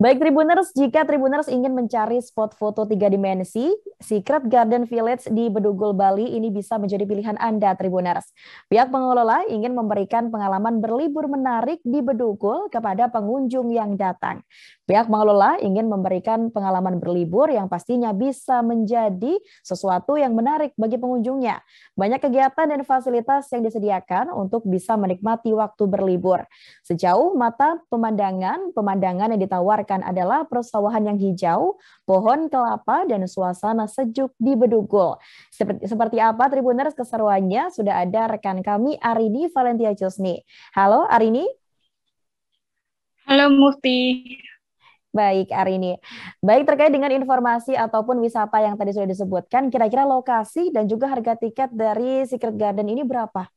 Baik Tribuners, jika Tribuners ingin mencari spot foto tiga dimensi, Secret Garden Village di Bedugul, Bali ini bisa menjadi pilihan Anda Tribuners. Pihak pengelola ingin memberikan pengalaman berlibur menarik di Bedugul kepada pengunjung yang datang. Pihak pengelola ingin memberikan pengalaman berlibur yang pastinya bisa menjadi sesuatu yang menarik bagi pengunjungnya. Banyak kegiatan dan fasilitas yang disediakan untuk bisa menikmati waktu berlibur. Sejauh mata pemandangan, pemandangan yang ditawarkan dirasakan adalah persawahan yang hijau, pohon kelapa, dan suasana sejuk di Bedugul. Seperti, seperti apa Tribuners keseruannya? Sudah ada rekan kami Arini Valentia Jusni. Halo Arini. Halo Mufti. Baik, Arini. Baik, terkait dengan informasi ataupun wisata yang tadi sudah disebutkan, kira-kira lokasi dan juga harga tiket dari Secret Garden ini berapa?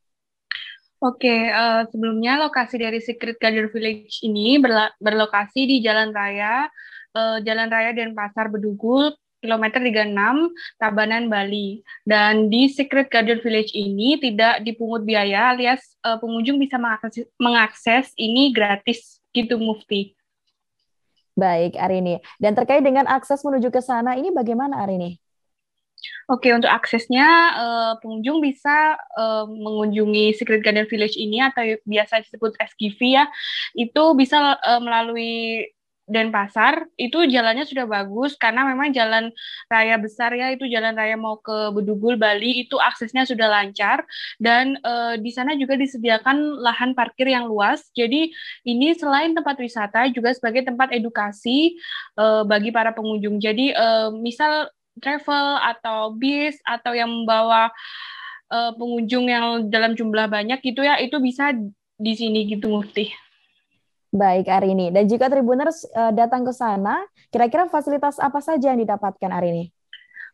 Oke, okay, uh, eh, sebelumnya lokasi dari Secret Garden Village ini berlokasi di Jalan Raya, uh, Jalan Raya dan Pasar Bedugul, kilometer 36, Tabanan, Bali. Dan di Secret Garden Village ini tidak dipungut biaya alias uh, pengunjung bisa mengakses, mengakses ini gratis gitu Mufti. Baik, Arini. Dan terkait dengan akses menuju ke sana ini bagaimana Arini? Oke, untuk aksesnya uh, pengunjung bisa uh, mengunjungi Secret Garden Village ini atau biasa disebut SGV ya. Itu bisa uh, melalui Denpasar itu jalannya sudah bagus karena memang jalan raya besar ya itu jalan raya mau ke Bedugul Bali itu aksesnya sudah lancar dan e, di sana juga disediakan lahan parkir yang luas jadi ini selain tempat wisata juga sebagai tempat edukasi e, bagi para pengunjung jadi e, misal travel atau bis atau yang membawa uh, pengunjung yang dalam jumlah banyak gitu ya itu bisa di sini gitu Mufti. Baik Arini dan jika Tribuners uh, datang ke sana kira-kira fasilitas apa saja yang didapatkan Arini?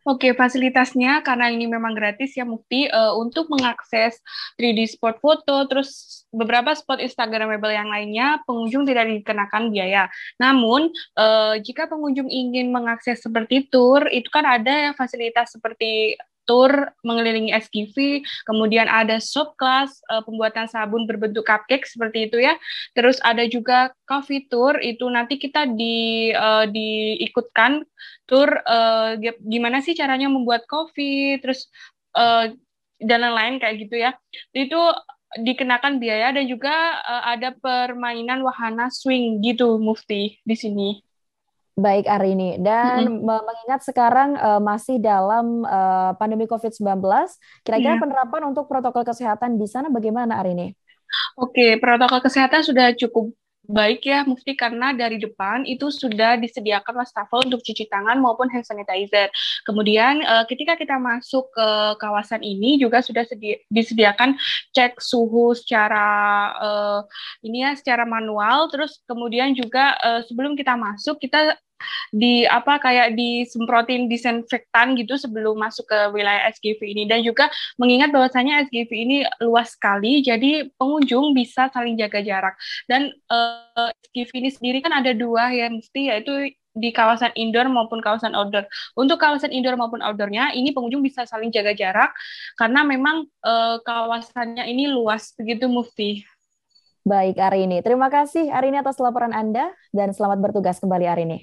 Oke, fasilitasnya karena ini memang gratis ya Mukti uh, untuk mengakses 3D spot foto terus beberapa spot instagramable yang lainnya pengunjung tidak dikenakan biaya. Namun uh, jika pengunjung ingin mengakses seperti tour itu kan ada fasilitas seperti tour mengelilingi SGV, kemudian ada subkelas uh, eh, pembuatan sabun berbentuk cupcake seperti itu ya. Terus ada juga coffee tour itu nanti kita di uh, diikutkan tour uh, eh, gimana sih caranya membuat kopi, terus uh, dan lain-lain kayak gitu ya. Itu dikenakan biaya dan juga uh, ada permainan wahana swing gitu Mufti di sini. Baik Arini, dan mm-hmm. mengingat sekarang uh, masih dalam uh, pandemi COVID-19, kira-kira yeah. penerapan untuk protokol kesehatan di sana bagaimana Arini? Oke, protokol kesehatan sudah cukup baik ya mesti karena dari depan itu sudah disediakan wastafel untuk cuci tangan maupun hand sanitizer. Kemudian uh, ketika kita masuk ke kawasan ini juga sudah sedi disediakan cek suhu secara uh, ini ya secara manual terus kemudian juga uh, sebelum kita masuk kita di apa kayak disemprotin disinfektan gitu sebelum masuk ke wilayah SGV ini dan juga mengingat bahwasanya SGV ini luas sekali jadi pengunjung bisa saling jaga jarak dan uh, eh, SGV ini sendiri kan ada dua ya mesti yaitu di kawasan indoor maupun kawasan outdoor. Untuk kawasan indoor maupun outdoornya, ini pengunjung bisa saling jaga jarak karena memang e, kawasannya ini luas begitu Mufti. Baik Arini, terima kasih Arini atas laporan Anda dan selamat bertugas kembali Arini.